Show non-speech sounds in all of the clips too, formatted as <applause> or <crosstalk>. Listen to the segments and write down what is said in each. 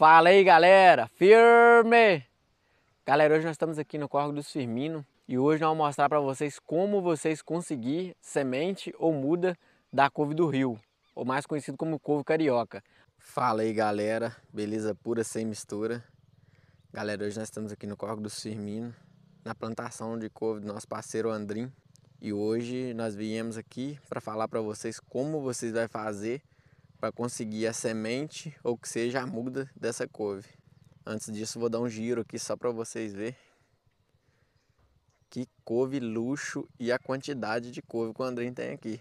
Fala aí galera, firme! Galera, hoje nós estamos aqui no Córrego dos Firmino e hoje nós vamos mostrar para vocês como vocês conseguir semente ou muda da couve do rio, ou mais conhecido como couve carioca. Fala aí galera, beleza pura sem mistura. Galera, hoje nós estamos aqui no Córrego dos Firmino, na plantação de couve do nosso parceiro Andrim. E hoje nós viemos aqui para falar para vocês como vocês vai fazer para conseguir a semente ou que seja a muda dessa couve. Antes disso vou dar um giro aqui só para vocês verem que couve luxo e a quantidade de couve que o Andrinho tem aqui.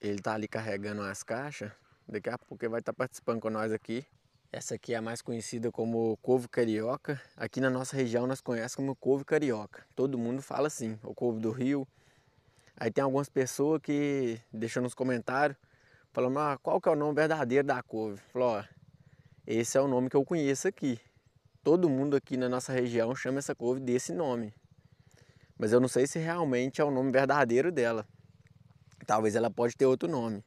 Ele tá ali carregando as caixas, daqui a pouco ele vai estar tá participando com nós aqui. Essa aqui é a mais conhecida como couve carioca. Aqui na nossa região nós conhecemos como couve carioca. Todo mundo fala assim, o couve do Rio. Aí tem algumas pessoas que deixam nos comentários Falamos, ah, qual que é o nome verdadeiro da couve? Falou, ó, esse é o nome que eu conheço aqui. Todo mundo aqui na nossa região chama essa couve desse nome. Mas eu não sei se realmente é o nome verdadeiro dela. Talvez ela pode ter outro nome.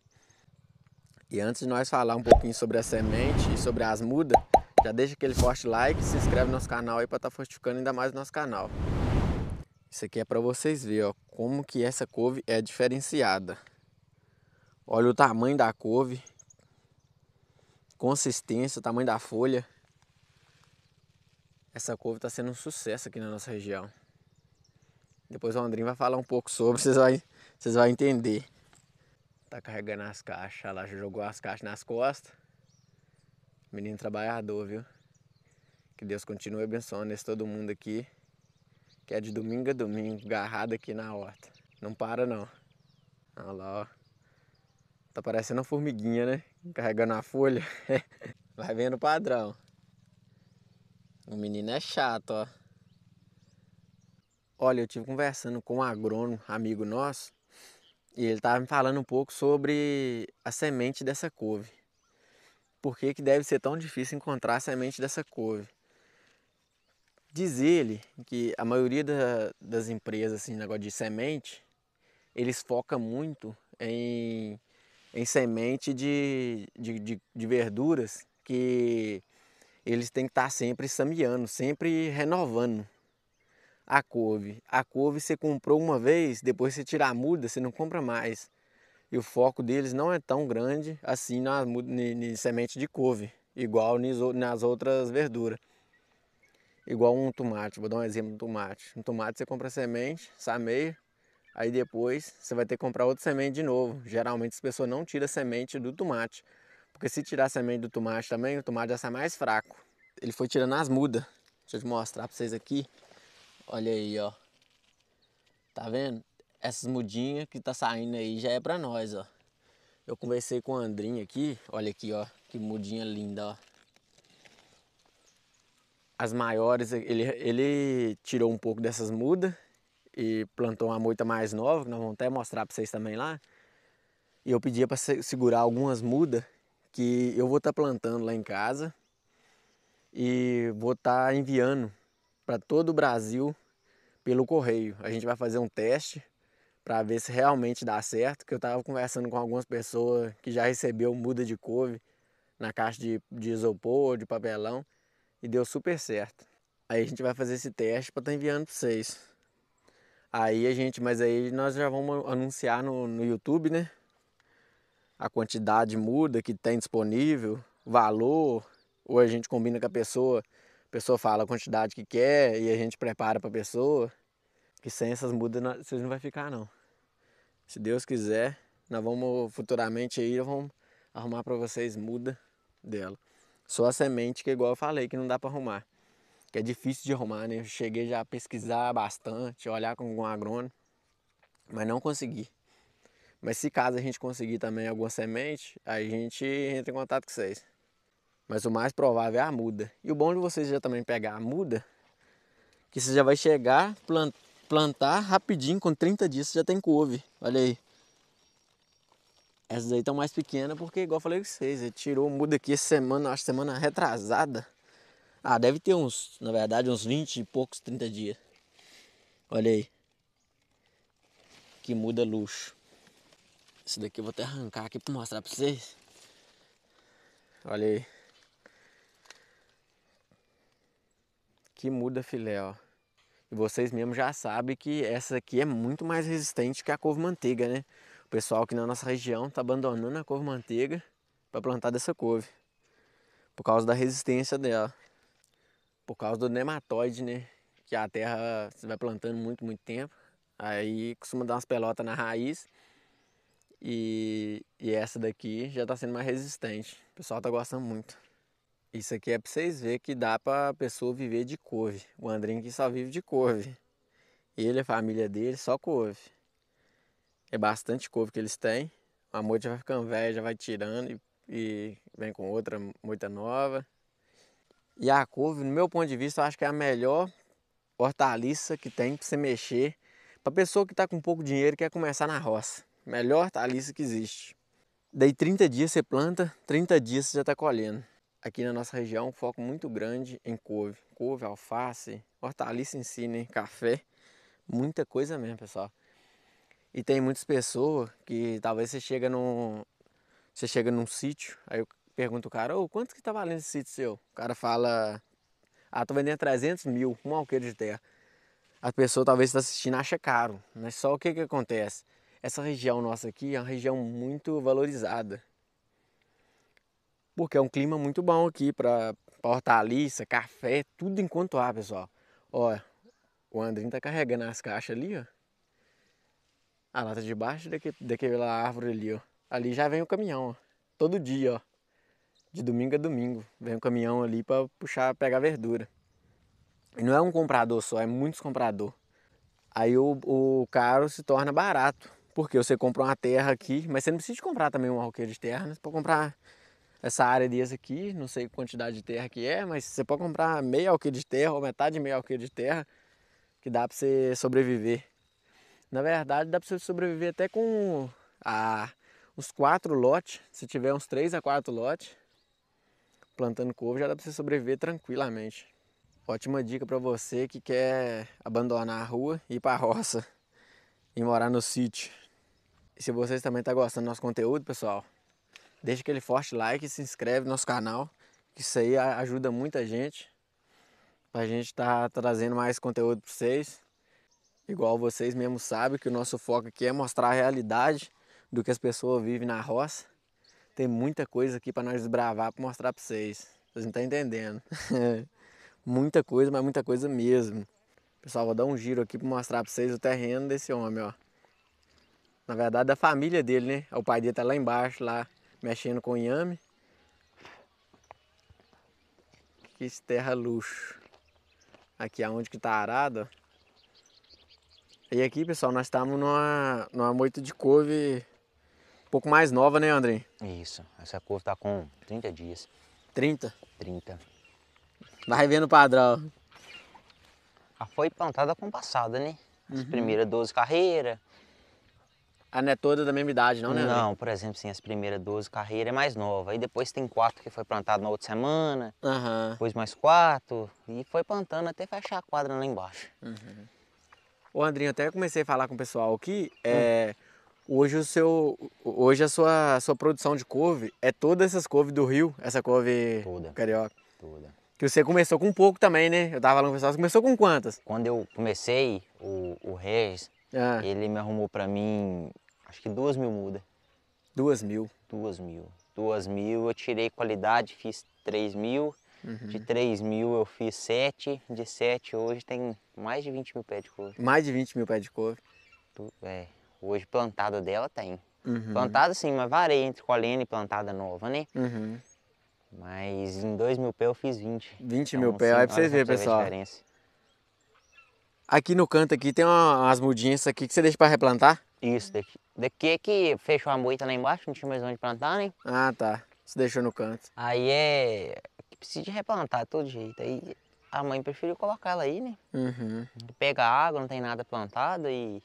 E antes de nós falar um pouquinho sobre a semente e sobre as mudas, já deixa aquele forte like, se inscreve no nosso canal aí para estar tá fortificando ainda mais o nosso canal. Isso aqui é para vocês verem ó, como que essa couve é diferenciada. Olha o tamanho da couve. Consistência, o tamanho da folha. Essa couve está sendo um sucesso aqui na nossa região. Depois o Andrinho vai falar um pouco sobre, <laughs> vocês vão vocês vai entender. Tá carregando as caixas, Olha lá já jogou as caixas nas costas. Menino trabalhador, viu? Que Deus continue abençoando esse todo mundo aqui. Que é de domingo a domingo, garrado aqui na horta. Não para não. Olha lá, ó. Tá parecendo uma formiguinha, né? Carregando a folha. <laughs> Vai vendo o padrão. O menino é chato, ó. Olha, eu tive conversando com um agrônomo, amigo nosso, e ele estava me falando um pouco sobre a semente dessa couve. Por que, que deve ser tão difícil encontrar a semente dessa couve? Diz ele que a maioria da, das empresas, assim, negócio de semente, eles focam muito em em semente de, de, de, de verduras que eles têm que estar tá sempre samiando, sempre renovando a couve. A couve você comprou uma vez, depois você tira a muda, você não compra mais. E o foco deles não é tão grande assim na, na, semente de couve, igual nas outras verduras. Igual um tomate, vou dar um exemplo do tomate. Um tomate você compra semente, sameia, Aí depois você vai ter que comprar outra semente de novo. Geralmente as pessoas não tiram semente do tomate. Porque se tirar semente do tomate também, o tomate já sai mais fraco. Ele foi tirando as mudas. Deixa eu te mostrar pra vocês aqui. Olha aí, ó. Tá vendo? Essas mudinhas que tá saindo aí já é pra nós, ó. Eu conversei com o Andrinho aqui. Olha aqui, ó. Que mudinha linda, ó as maiores, ele, ele tirou um pouco dessas mudas e plantou uma moita mais nova, que nós vamos até mostrar para vocês também lá. E eu pedia para segurar algumas mudas que eu vou estar tá plantando lá em casa e vou estar tá enviando para todo o Brasil pelo correio. A gente vai fazer um teste para ver se realmente dá certo, que eu estava conversando com algumas pessoas que já recebeu muda de couve na caixa de, de isopor, de papelão, e deu super certo. Aí a gente vai fazer esse teste para estar tá enviando para vocês. Aí a gente, mas aí nós já vamos anunciar no, no YouTube, né? A quantidade muda que tem disponível, valor, ou a gente combina com a pessoa, a pessoa fala a quantidade que quer e a gente prepara para a pessoa. Que sem essas mudas vocês não vai ficar não. Se Deus quiser, nós vamos futuramente aí vamos arrumar para vocês muda dela. Só a semente que igual eu falei que não dá para arrumar que é difícil de arrumar, né? Eu cheguei já a pesquisar bastante, olhar com algum agrônomo, mas não consegui. Mas se caso a gente conseguir também alguma semente, a gente entra em contato com vocês. Mas o mais provável é a muda. E o bom de vocês já também pegar a muda, que você já vai chegar, plantar rapidinho, com 30 dias você já tem couve. Olha aí. Essas aí estão mais pequenas porque, igual eu falei com vocês, ele tirou muda aqui essa semana, acho semana retrasada. Ah, deve ter uns, na verdade, uns 20 e poucos, 30 dias. Olha aí. Que muda luxo. Esse daqui eu vou até arrancar aqui para mostrar para vocês. Olha aí. Que muda filé, ó. E vocês mesmos já sabem que essa aqui é muito mais resistente que a couve manteiga, né? O pessoal aqui na nossa região tá abandonando a couve manteiga para plantar dessa couve. Por causa da resistência dela por causa do nematóide, né? Que a terra você vai plantando muito, muito tempo. Aí costuma dar umas pelotas na raiz. E, e essa daqui já está sendo mais resistente. O pessoal tá gostando muito. Isso aqui é para vocês verem que dá para a pessoa viver de couve. O Andrinho que só vive de couve. Ele, a família dele, só couve. É bastante couve que eles têm. A moita vai ficando velha, já vai tirando e, e vem com outra moita nova. E a couve, no meu ponto de vista, eu acho que é a melhor hortaliça que tem para você mexer. Para pessoa que está com pouco dinheiro e quer começar na roça. Melhor hortaliça que existe. Daí 30 dias você planta, 30 dias você já está colhendo. Aqui na nossa região, um foco muito grande em couve. Couve, alface, hortaliça em si, né? Café. Muita coisa mesmo, pessoal. E tem muitas pessoas que talvez você chega num, você chega num sítio, aí o pergunta o cara, oh, quanto que tá valendo esse sítio seu? O cara fala, ah, tô vendendo 300 mil, um alqueiro de terra. A pessoa talvez está assistindo acha caro, mas só o que que acontece? Essa região nossa aqui é uma região muito valorizada. Porque é um clima muito bom aqui para hortaliça, café, tudo enquanto há, pessoal. Ó, o Andrinho tá carregando as caixas ali, ó. A lata de baixo daquele, daquela árvore ali, ó. Ali já vem o caminhão, ó. Todo dia, ó de domingo a domingo. Vem um caminhão ali para puxar, pegar verdura. E não é um comprador só, é muitos comprador. Aí o, o caro se torna barato, porque você compra uma terra aqui, mas você não precisa comprar também um roqueira de terra, né? Você pode comprar essa área desse aqui, não sei a quantidade de terra que é, mas você pode comprar meio alqueiro de terra ou metade de meia de terra, que dá para você sobreviver. Na verdade, dá para você sobreviver até com a, ah, uns quatro lotes, se tiver uns três a quatro lotes, plantando couve já dá para você sobreviver tranquilamente. Ótima dica para você que quer abandonar a rua e ir para a roça e morar no sítio. E se vocês também estão tá gostando do nosso conteúdo, pessoal, deixa aquele forte like, se inscreve no nosso canal, que isso aí ajuda muita gente. a gente estar tá trazendo mais conteúdo para vocês. Igual vocês mesmos sabem que o nosso foco aqui é mostrar a realidade do que as pessoas vivem na roça. Tem muita coisa aqui para nós desbravar, para mostrar para vocês. Vocês não estão entendendo. <laughs> muita coisa, mas muita coisa mesmo. Pessoal, vou dar um giro aqui para mostrar para vocês o terreno desse homem, ó. Na verdade, da família dele, né? O pai dele tá lá embaixo, lá, mexendo com inhame. Que terra luxo. Aqui aonde que tá arado, ó. E aqui, pessoal, nós estamos numa, numa moita de couve um pouco mais nova, né, André? Isso. Essa cor tá com 30 dias. 30? 30. Vai vendo o padrão. Ah, foi plantada com passada, né? As uhum. primeiras 12 carreiras. a ah, não é toda da mesma idade, não, né? André? Não, por exemplo, sim, as primeiras 12 carreiras é mais nova. Aí depois tem quatro que foi plantado na outra semana. Uhum. Depois mais quatro. E foi plantando até fechar a quadra lá embaixo. Uhum. Ô, Andrinho, até comecei a falar com o pessoal aqui. Hum. É... Hoje, o seu, hoje a, sua, a sua produção de couve é todas essas couves do Rio, essa couve toda, carioca? Toda. Que você começou com pouco também, né? Eu tava falando com o pessoal, você começou com quantas? Quando eu comecei, o, o Regis, ah. ele me arrumou para mim, acho que duas mil mudas. Duas mil? Duas mil. Duas mil eu tirei qualidade, fiz três mil. Uhum. De 3 mil eu fiz 7, de 7 hoje tem mais de 20 mil pés de couve. Mais de 20 mil pés de couve. É, Hoje plantado dela tem. Uhum. Plantado sim, mas varei entre colina e plantada nova, né? Uhum. Mas em 2 mil pé eu fiz 20. 20 então, mil pé, aí pra vocês verem, pessoal. Aqui no canto aqui tem umas mudinhas aqui que você deixa para replantar? Isso, daqui, daqui é que fechou a moita lá embaixo, não tinha mais onde plantar, né? Ah, tá. Você deixou no canto. Aí é... Precisa de replantar de todo jeito. Aí a mãe preferiu colocar ela aí, né? Uhum. Pega água, não tem nada plantado e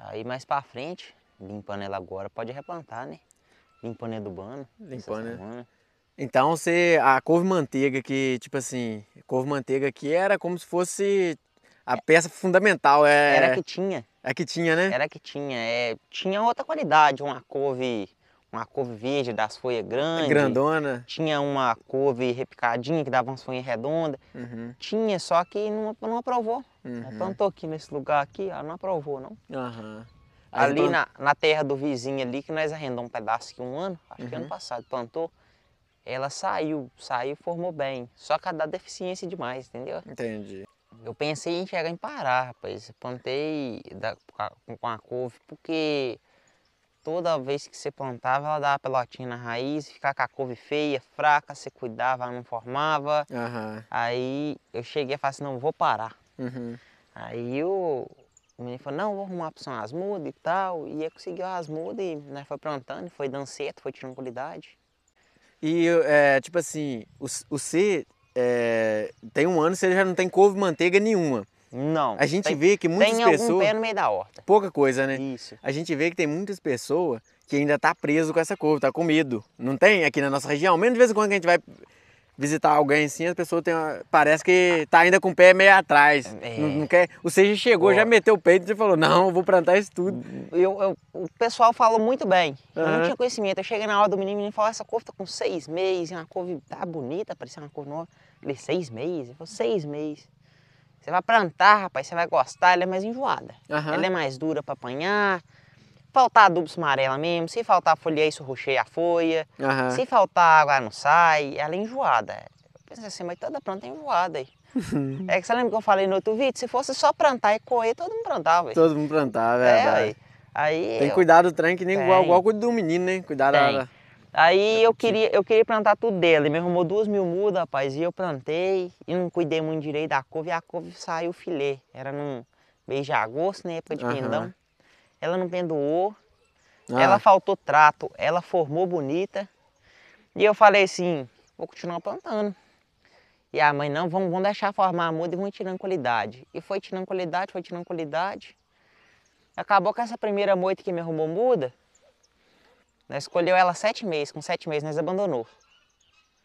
Aí mais para frente, limpando ela agora, pode replantar, né? Limpando adubando. Limpando, né? Então você, a couve manteiga que, tipo assim, couve manteiga que era como se fosse a é. peça é, fundamental. É... Era que tinha. É que tinha, né? Era que tinha. É, tinha outra qualidade, uma couve uma couve verde das folhas grandes. Grandona. Tinha uma couve repicadinha que dava umas folhas redondas. Uhum. Tinha, só que não, não aprovou. Uhum. Plantou aqui nesse lugar aqui, não aprovou não. Uhum. Ali plant... na, na terra do vizinho ali, que nós arrendamos um pedaço aqui um ano, acho que ano uhum. passado, plantou. Ela saiu, saiu formou bem. Só que ela dá deficiência demais, entendeu? Entendi. Eu pensei em chegar em parar, rapaz. Plantei da, com a couve porque toda vez que você plantava, ela dava pelotinha na raiz, ficava com a couve feia, fraca, você cuidava, ela não formava. Uhum. Aí eu cheguei e falei assim, não, vou parar. Uhum. Aí o, o menino falou, não, vou arrumar para as mudas e tal. E aí conseguiu as mudas e né, foi plantando, foi dando certo, foi tirando qualidade. E, é, tipo assim, o, o C, é, tem um ano você já não tem couve manteiga nenhuma. Não. A gente tem, vê que muitas tem pessoas. Tem algum pé no meio da horta. Pouca coisa, né? Isso. A gente vê que tem muitas pessoas que ainda tá preso com essa couve, tá com medo. Não tem aqui na nossa região. Menos de vez em quando que a gente vai visitar alguém assim, as pessoas tem uma... parece que tá ainda com o pé meio atrás. É. Não, não, quer. Ou seja, chegou, Pô. já meteu o peito e falou: "Não, eu vou plantar isso tudo". Eu, eu, o pessoal falou muito bem. Uhum. Eu não tinha conhecimento. Eu cheguei na hora do menino, menino falou: "Essa couve tá com seis meses, uma couve tá bonita, parecia uma couve nova". Eu falei: "Seis meses?". Ele falou: "Seis meses". Você vai plantar, rapaz, você vai gostar, ela é mais enjoada. Uhum. Ela é mais dura para apanhar. Faltar adubo amarela mesmo, se faltar folha, isso rocheia a folha. Uhum. Se faltar água, não sai. Ela é enjoada. Eu pensei assim, mas toda planta é enjoada aí. <laughs> é que você lembra que eu falei no outro vídeo? Se fosse só plantar e correr, todo mundo plantava. Véio. Todo mundo plantava, é, é aí, aí Tem que eu... cuidar do trem, que nem Tem. igual, igual cuida do menino, né? Cuidar Tem. da... Aí é eu queria, eu queria plantar tudo dela. Ele me arrumou duas mil mudas, rapaz, e eu plantei e não cuidei muito direito da couve e a couve saiu filé. Era num mês de agosto, né? Época de uhum. pendão. Ela não pendoou, ah. ela faltou trato, ela formou bonita. E eu falei assim, vou continuar plantando. E a mãe, não, vamos, vamos deixar formar a muda e vamos tirando qualidade. E foi tirando qualidade, foi tirando qualidade. Acabou com essa primeira moita que me arrumou muda, nós né? Escolheu ela sete meses, com sete meses nós abandonou.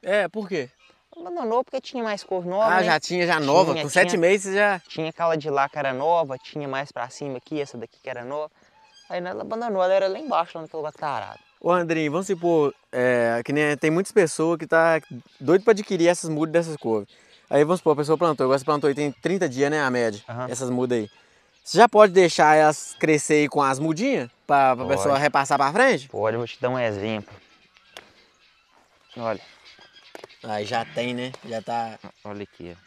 É, por quê? Abandonou porque tinha mais cor nova. Ah, né? já tinha, já nova, com tinha, sete meses já. Tinha aquela de lá que era nova, tinha mais pra cima aqui, essa daqui que era nova. Aí ela abandonou, ela era lá embaixo, lá naquele lugar tarado. Ô Andrinho, vamos supor, é, que nem, tem muitas pessoas que tá doido pra adquirir essas mudas dessas couves. Aí vamos supor, a pessoa plantou, agora você plantou aí tem 30 dias, né, a média, uhum. essas mudas aí. Você já pode deixar elas crescer aí com as mudinhas? Para a pessoa repassar para frente? Pode, eu vou te dar um exemplo. Olha. Aí já tem, né? Já tá. Olha aqui,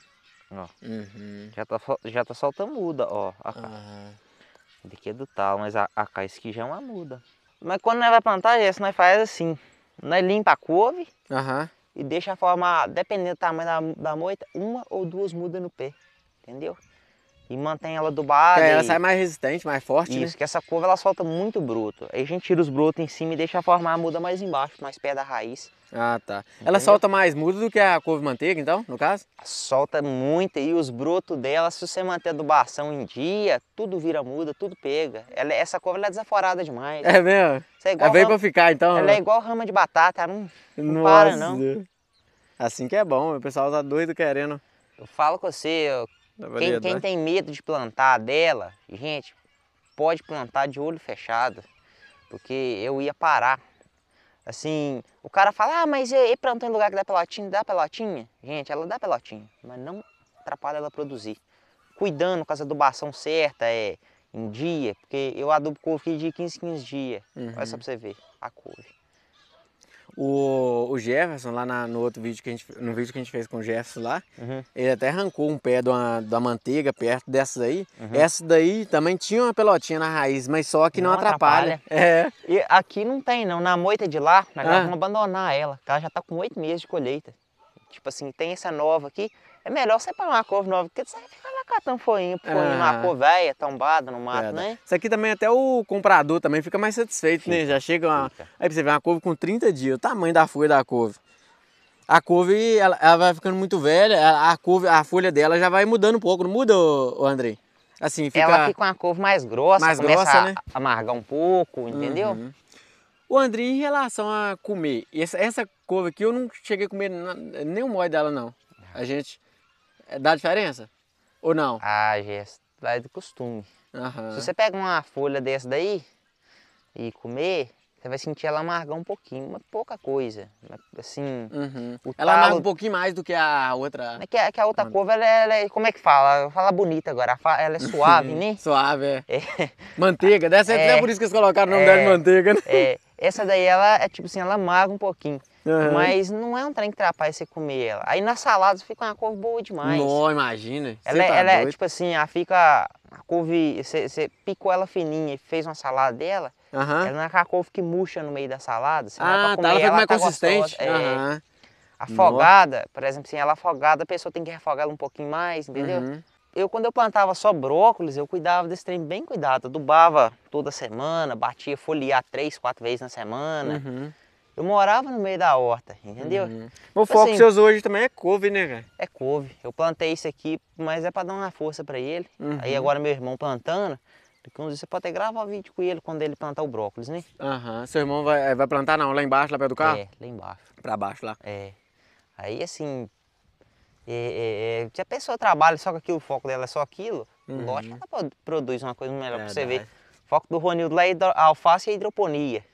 ó. Uhum. Já, tá, já tá soltando muda, ó. A cá. é do tal, mas a, a cá esse aqui já é uma muda. Mas quando nós vai plantar, isso nós faz assim. Nós limpa a couve uhum. e deixa formar, dependendo do tamanho da, da moita, uma ou duas mudas no pé. Entendeu? e mantém ela adubada. É, ela e... sai mais resistente, mais forte, né? Isso, né? que essa couve ela solta muito bruto. Aí a gente tira os brotos em cima e deixa formar a muda mais embaixo, mais perto da raiz. Ah, tá. Entendeu? Ela solta mais muda do que a couve manteiga, então, no caso? Solta muito e os brotos dela, se você manter a adubação em dia, tudo vira muda, tudo pega. Ela, essa couve ela é desaforada demais. É mesmo? Isso é igual ela veio rama... pra ficar, então? Ela é igual rama de batata, ela não, não Nossa. para, não. Assim que é bom, o pessoal tá doido querendo. Eu falo com você, eu quem, quem né? tem medo de plantar dela, gente, pode plantar de olho fechado, porque eu ia parar. Assim, o cara fala, ah, mas ele plantou em lugar que dá pelotinha, dá pelotinha? Gente, ela dá pelotinha, mas não atrapalha ela produzir. Cuidando com as adubação certa, é, em dia, porque eu adubo couve de 15 15 dias. Uhum. Olha só uhum. pra você ver a couve. O, o Jefferson, lá na, no outro vídeo que a gente, no vídeo que a gente fez com o Jefferson lá, uhum. ele até arrancou um pé da, da manteiga perto dessas aí. Uhum. Essa daí também tinha uma pelotinha na raiz, mas só que não, não atrapalha. atrapalha. É. E aqui não tem não, na moita de lá, nós ah. vamos abandonar ela, ela já está com oito meses de colheita. Tipo assim, tem essa nova aqui, é melhor você pôr uma couve nova, porque você vai ficar lá catando foinho, foinho ah. numa couve velha, tombada no mato, né? Isso aqui também até o comprador também fica mais satisfeito, né? fica. né? Já chega uma... Fica. Aí você vê uma couve com 30 dias, o tamanho da folha da couve. A couve, ela, ela vai ficando muito velha, a, couve, a folha dela já vai mudando um pouco, não muda, ô, Assim, fica... Ela fica uma couve mais grossa, mais começa grossa, a, né? amargar um pouco, entendeu? Uhum. O André, em relação a comer, essa, essa couve aqui eu não cheguei a comer nenhum molho dela, não. A gente é, dá diferença? Ou não? Ah, gesto. Vai do costume. Uhum. Se você pega uma folha dessa daí e comer, você vai sentir ela amargar um pouquinho, mas pouca coisa. Assim, uhum. ela talo... amarga um pouquinho mais do que a outra. É que, é que a outra ah. couve, ela, é, ela, é, como é que fala? Fala bonita agora, ela é suave, <laughs> né? suave, é. é. Manteiga, deve ser é, é, por isso que eles colocaram o nome é, dela de manteiga, né? É. Essa daí, ela é tipo assim, ela amarga um pouquinho. Uhum. Mas não é um trem que atrapalha você comer ela. Aí na salada fica uma couve boa demais. Não, imagina. Ela, é, tá ela é tipo assim, ela fica. A couve, você, você picou ela fininha e fez uma salada dela. Uhum. Ela não é aquela couve que murcha no meio da salada. Assim, ah, tá, comer, tá, ela fica mais tá consistente. Uhum. É, afogada, Nossa. por exemplo, assim, ela afogada, a pessoa tem que refogar ela um pouquinho mais, entendeu? Uhum eu quando eu plantava só brócolis, eu cuidava desse trem bem cuidado. Adubava toda semana, batia foliar três, quatro vezes na semana. Uhum. Eu morava no meio da horta, entendeu? Uhum. O tipo foco assim, seus hoje também é couve, né, cara? É couve. Eu plantei isso aqui, mas é para dar uma força para ele. Uhum. Aí agora meu irmão plantando, você pode até gravar vídeo com ele quando ele plantar o brócolis, né? Aham. Uhum. Seu irmão vai, eh, vai plantar não? Lá embaixo, lá perto do carro? É, lá embaixo. Pra baixo lá? É. Aí assim, se é, a é, é, pessoa trabalha só com aquilo, o foco dela é só aquilo, uhum. lógico que ela produz uma coisa melhor para você ver. O foco do Ronildo lá é alface e hidroponia.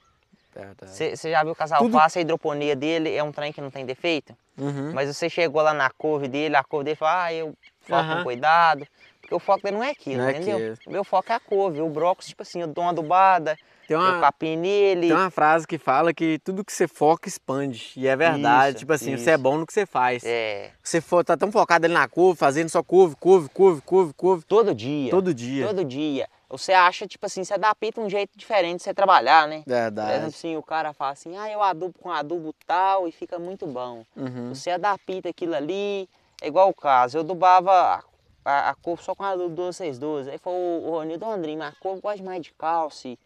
Você já viu que as Tudo... alface, a hidroponia dele é um trem que não tem defeito? Uhum. Mas você chegou lá na couve dele, a couve dele fala, ah, eu foco uhum. com cuidado. Porque o foco dele não é aquilo, não entendeu? É aquilo. Meu foco é a couve, o brócolis, tipo assim, eu dou uma adubada, tem é uma, tem uma frase que fala que tudo que você foca expande. E é verdade. Isso, tipo assim, isso. você é bom no que você faz. É. Você for, tá tão focado ali na curva, fazendo só curva, curva, curva, curva, curva. Todo dia. Todo dia. Todo dia. Você acha, tipo assim, você adapta um jeito diferente de você trabalhar, né? Verdade. Por exemplo, assim, o cara fala assim, ah, eu adubo com adubo tal e fica muito bom. Uhum. Você adapta aquilo ali. É igual o caso, eu adubava a, a, a só com adubo 1262. Aí foi o, Ronildo Andrinho, mas a curva gosta mais de cálcio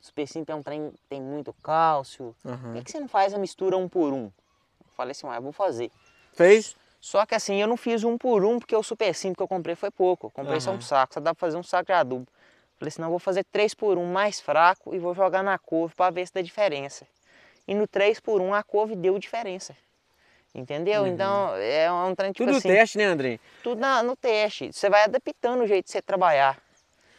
Super Simples é um trem tem muito cálcio. Uhum. Por que, você não faz a mistura um por um? Eu falei assim, eu vou fazer. Fez? Só que assim, eu não fiz um por um, porque o Super Simples que eu comprei foi pouco. Eu comprei uhum. só um saco, só dá pra fazer um saco de adubo. falei assim, não, eu vou fazer três por um mais fraco e vou jogar na couve para ver se dá diferença. E no três por um a couve deu diferença. Entendeu? Uhum. Então é um trem tipo Tudo assim, no teste, né, André? Tudo na, no teste. Você vai adaptando o jeito de você trabalhar.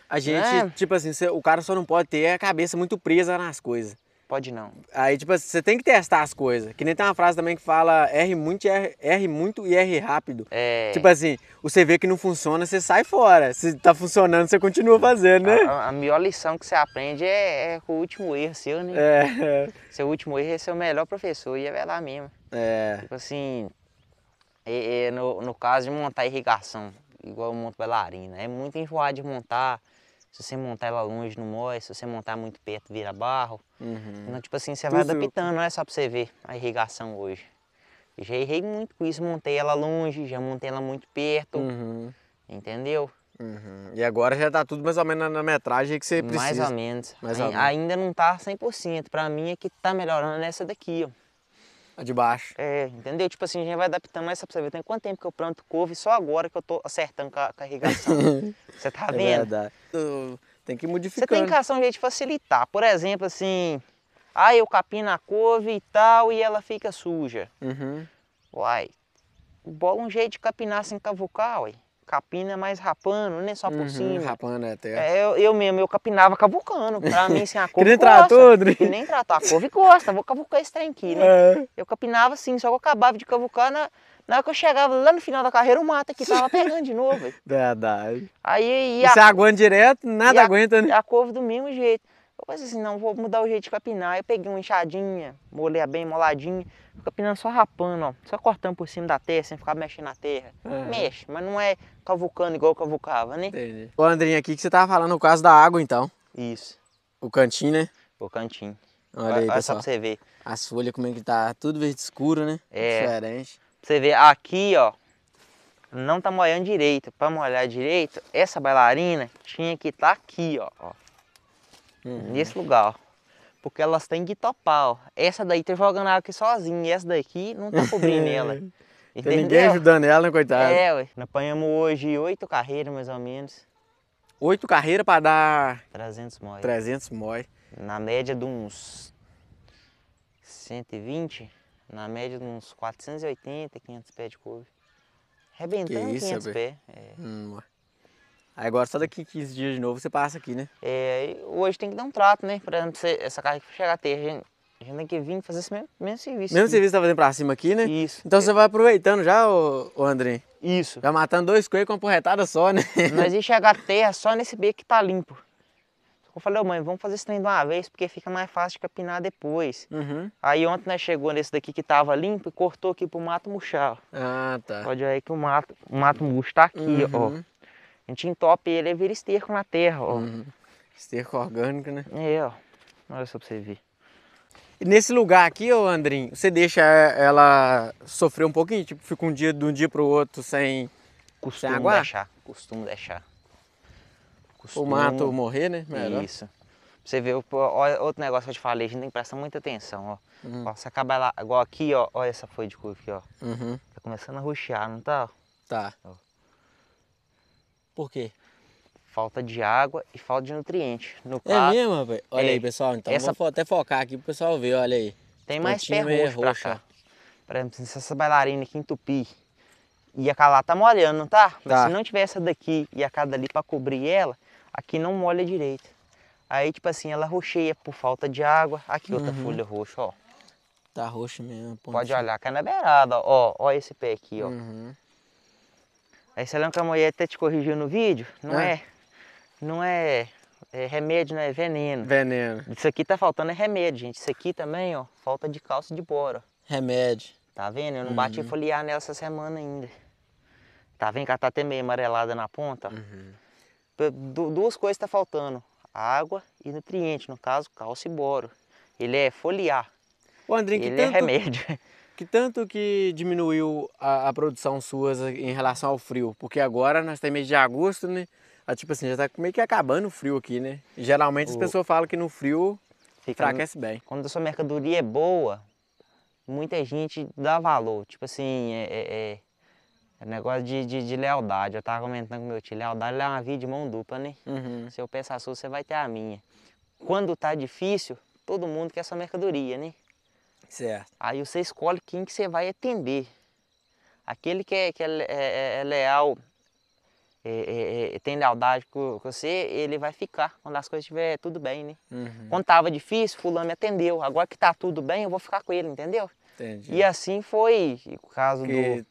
A gente, é? tipo assim, cê, o cara só não pode ter a cabeça muito presa nas coisas. Pode não. Aí, tipo assim, você tem que testar as coisas. Que nem tem uma frase também que fala R muito, R, R muito e R rápido. É. Tipo assim, você vê que não funciona, você sai fora. Se tá funcionando, você continua fazendo, né? A, a, a melhor lição que você aprende é, é, com o último erro seu, né? É. Seu último erro é seu melhor professor e é lá mesmo. É. Tipo assim, é, é, no, no caso de montar irrigação, igual eu monto bailarina, é muito enjoado de montar se você montar ela longe, não morre. Se você montar muito perto, vira barro. Uhum. Então, tipo assim, você Tudo. vai adaptando. Não é só pra você ver a irrigação hoje. Já errei muito com isso. Montei ela longe, já montei ela muito perto. Uhum. Entendeu? Uhum. E agora já tá tudo mais ou menos na, na metragem que você precisa. Mais ou menos. Mais ou menos. Ainda não tá 100%. Pra mim é que tá melhorando essa daqui, ó. A tá de baixo. É, entendeu? Tipo assim, a gente vai adaptando, mas pra você ver, tem quanto tempo que eu planto couve só agora que eu tô acertando com a, carregação. irrigação. <laughs> você tá é vendo? É verdade. Tem que modificar. Você tem que achar um jeito de facilitar. Por exemplo, assim, aí ah, eu capino a couve e tal e ela fica suja. Uhum. Uai, bola um jeito de capinar sem cavucar, uai capina mais rapando, né? Só por uhum, cima. Rapando até. É, eu, eu mesmo, eu capinava cavucando. Pra mim, sem assim, a <laughs> couve. que nem tratou, Que né? nem tratou. A couve gosta, vou cavucar esse trem aqui, né? É. Eu capinava assim, só que eu acabava de cavucar na. Na hora que eu chegava lá no final da carreira, o mata que tava pegando de novo. <laughs> Verdade. Aí, e a... Você aguenta direto, nada a, aguenta, né? A couve do mesmo jeito. Eu pensei assim, não, vou mudar o jeito de capinar. Eu peguei uma enxadinha, molhei bem moladinha, fico capinando só rapando, ó, só cortando por cima da terra, sem ficar mexendo na terra. Uhum. Mexe, mas não é cavucando igual eu cavucava, né? Entendi. Ô, Andrinho, aqui que você tava falando no caso da água, então. Isso. O cantinho, né? O cantinho. Olha, aí, olha pessoal. só pra você ver. As folhas, como é que tá, tudo verde escuro, né? É. Diferente. Pra você ver, aqui, ó, não tá molhando direito. Para molhar direito, essa bailarina tinha que estar tá aqui, ó uhum. nesse lugar. Porque elas têm que topar. Ó. Essa daí tá jogando água aqui sozinha, e essa daqui não tá cobrindo <laughs> ela. Entendeu? Tem ninguém ajudando ela, né, coitada? É, ué. Nós apanhamos hoje oito carreiras, mais ou menos. Oito carreiras para dar... 300 móis. 300 móis. Na média de uns 120, na média de uns 480, 500 pés de couve. Arrebentando isso, 500 pés. É. Hum, Aí agora só daqui 15 dias de novo você passa aqui, né? É, hoje tem que dar um trato, né? Por exemplo, essa carga que chegar a ter, a gente, a gente tem que vir fazer esse mesmo, mesmo serviço. Mesmo aqui. serviço que tá fazendo pra cima aqui, né? Isso. Então é. você vai aproveitando já, ô, ô André? Isso. Já matando dois coelhos com uma porretada só, né? Nós <laughs> ia chegar a terra só nesse beco que tá limpo. Eu falei, ô mãe, vamos fazer esse trem de uma vez, porque fica mais fácil de capinar depois. Uhum. Aí ontem nós né, chegou nesse daqui que tava limpo e cortou aqui pro mato murchar. Ah, tá. Pode ver que o mato, o mato murcho tá aqui, uhum. ó. A gente entope ele e vira esterco na terra, ó. Uhum. esterco orgânico, né? É, ó. Olha só pra você ver. E nesse lugar aqui, ô Andrinho, você deixa ela sofrer um pouquinho? Tipo, fica um dia, de um dia pro outro sem, costumo sem deixar, costumo deixar. Costumo... O mato morrer, né? Melhor. Isso. Pra você ver, outro negócio que eu te falei, a gente tem que prestar muita atenção, ó. Uhum. ó você acaba lá, igual aqui, ó, olha essa folha de couve aqui, ó. Uhum. Tá começando a ruxar, não tá? Tá. Ó. Por quê? Falta de água e falta de nutriente. No caso, é mesmo, rapaz? Olha é, aí, pessoal. Então essa... até focar aqui para o pessoal ver, olha aí. Tem mais pé roxo pra cá. Por exemplo, se essa bailarina aqui entupir e a lá tá molhando, não tá? Mas tá. se não tiver essa daqui e a cada ali para cobrir ela, aqui não molha direito. Aí, tipo assim, ela roxeia por falta de água. Aqui outra uhum. folha roxa, ó. Tá roxo mesmo. Pode olhar, cai é na beirada, ó. Ó esse pé aqui, ó. Uhum. Aí lembra que a mulher até tá te corrigiu no vídeo, não é, é não é, é, remédio, não é veneno. Veneno. Isso aqui tá faltando é remédio, gente. Isso aqui também, ó, falta de cálcio de boro. Remédio. Tá vendo? Eu não uhum. bati foliar nela essa semana ainda. Tá vendo que ela tá até meio amarelada na ponta? Uhum. Du duas coisas tá faltando, água e nutriente, no caso, cálcio e boro. Ele é foliar. O André que Ele é tanto... é remédio. <laughs> Que tanto que diminuiu a, a produção suas em relação ao frio? Porque agora nós temos mês de agosto, né? Ah, tipo assim, já tá meio que acabando o frio aqui, né? geralmente o... as pessoas falam que no frio Fica enfraquece bem. Quando a sua mercadoria é boa, muita gente dá valor. Tipo assim, é, é, é, é negócio de, de, de, lealdade. Eu tava comentando com meu tio, lealdade é uma vida de mão dupla, né? Uhum. Se eu peço a sua, você vai ter a minha. Quando tá difícil, todo mundo quer sua mercadoria, né? Certo. Aí você escolhe quem que você vai atender. Aquele que é, que é, é, é, é leal, é, é, tem lealdade com você, ele vai ficar quando as coisas estiverem tudo bem, né? Uhum. Quando tava difícil, fulano me atendeu. Agora que tá tudo bem, eu vou ficar com ele, entendeu? Entendi. E assim foi o caso que... do...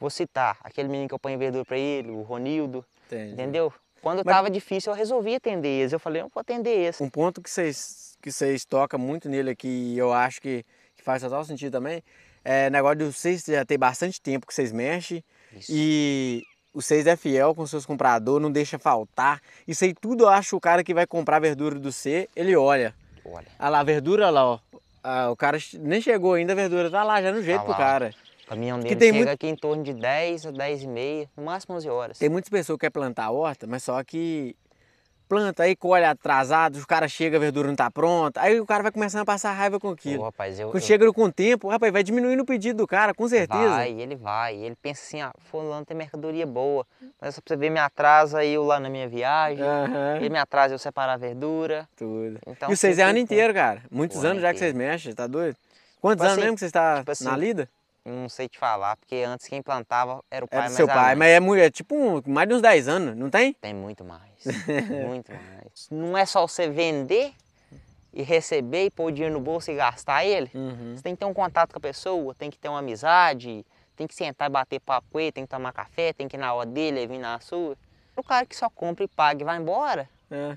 Vou citar, aquele menino que eu ponho verdura para ele, o Ronildo, Entendi. entendeu? Quando Mas... tava difícil, eu resolvi atender eles. Eu falei, eu vou atender esse. Um ponto que vocês que vocês tocam muito nele aqui, e eu acho que faz total sentido também. É negócio de vocês já ter bastante tempo que vocês mexem. Isso. E vocês é fiel com seus compradores, não deixa faltar. Isso aí tudo eu acho o cara que vai comprar verdura do C, ele olha. Olha. Olha ah lá, a verdura lá, ó. Ah, o cara nem chegou ainda, a verdura tá lá, já é no jeito tá pro cara. caminhão dele que chega muito... aqui em torno de 10 a 10 e meia, no máximo 11 horas. Tem muitas pessoas que querem plantar horta, mas só que planta, aí colhe atrasado, o cara chega a verdura não tá pronta, aí o cara vai começando a passar raiva com aquilo. Pô, rapaz, eu, eu... chega com o tempo, rapaz, vai diminuindo o pedido do cara, com certeza. Vai, ele vai, ele pensa assim, ah, fulano tem mercadoria boa, mas só pra você ver, me atrasa eu lá na minha viagem, uhum. ele me atrasa eu separar a verdura. Tudo. Então, e vocês é ano inteiro, cara, muitos Pô, anos já inteiro. que vocês mexem, tá doido? Quantos tipo anos assim, mesmo que você está tipo assim, na lida? não sei te falar, porque antes quem plantava era o pai, era seu pai, mas é, é tipo um, mais de uns 10 anos, não tem? Tem muito mais, <laughs> muito mais. Não é só você vender e receber e pôr dinheiro no bolso e gastar ele. Uhum. Você tem que ter um contato com a pessoa, tem que ter uma amizade, tem que sentar e bater papo com ele, tem que tomar café, tem que ir na hora dele, vir na sua. O cara que só compra e paga e vai embora, é.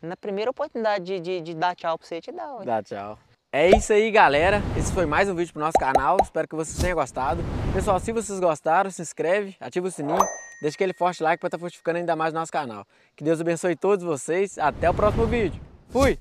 na primeira oportunidade de, de, de dar tchau pra você, te dá. Dá tchau. É isso aí, galera. Esse foi mais um vídeo pro nosso canal. Espero que vocês tenham gostado. Pessoal, se vocês gostaram, se inscreve, ativa o sininho, deixa aquele forte like para estar tá fortificando ainda mais o nosso canal. Que Deus abençoe todos vocês. Até o próximo vídeo. Fui!